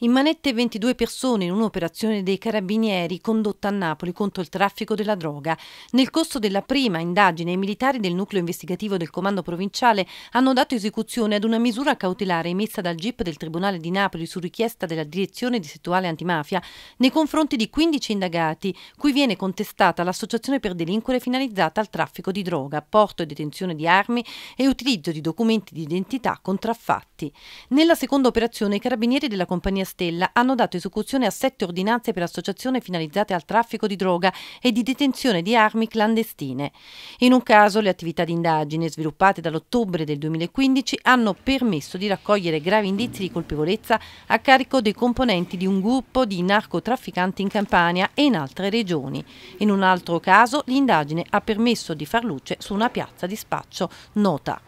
In manette 22 persone in un'operazione dei carabinieri condotta a Napoli contro il traffico della droga. Nel corso della prima indagine i militari del nucleo investigativo del comando provinciale hanno dato esecuzione ad una misura cautelare emessa dal GIP del Tribunale di Napoli su richiesta della direzione distrettuale antimafia nei confronti di 15 indagati, cui viene contestata l'associazione per delinquere finalizzata al traffico di droga, porto e detenzione di armi e utilizzo di documenti di identità contraffatti fatti. Nella seconda operazione i carabinieri della compagnia Stella hanno dato esecuzione a sette ordinanze per associazione finalizzate al traffico di droga e di detenzione di armi clandestine. In un caso le attività di indagine sviluppate dall'ottobre del 2015 hanno permesso di raccogliere gravi indizi di colpevolezza a carico dei componenti di un gruppo di narcotrafficanti in Campania e in altre regioni. In un altro caso l'indagine ha permesso di far luce su una piazza di spaccio nota.